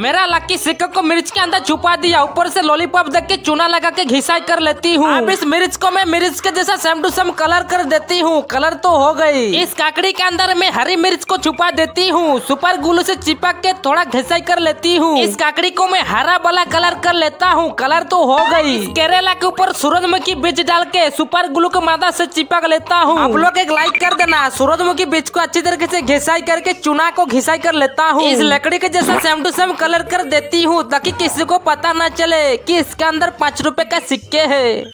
मेरा लकी सिक्के को मिर्च के अंदर छुपा दिया ऊपर से लॉलीपॉप देख के चूना लगा के घिसाई कर लेती हूँ अब इस मिर्च को मैं मिर्च के जैसा सेम टू सेम कलर कर देती हूँ कलर तो हो गई इस काकड़ी के अंदर मैं हरी मिर्च को छुपा देती हूँ सुपर ग्लू से चिपक के थोड़ा घिसाई कर लेती हूँ इस काकड़ी को मैं हरा वाला कलर कर लेता हूँ कलर तो हो गयी केरला के ऊपर सूरजमुखी बीज डाल के सुपर गुलू के मादा से चिपक लेता हूँ आप लोग एक लाइक कर देना सूरजमुखी बीज को अच्छी तरीके से घिसाई करके चूना को घिसाई कर लेता हूँ इस लकड़ी के जैसा सेम टू सेम कलर कर देती हूँ ताकि किसी को पता न चले कि इसके अंदर पाँच रुपए के सिक्के हैं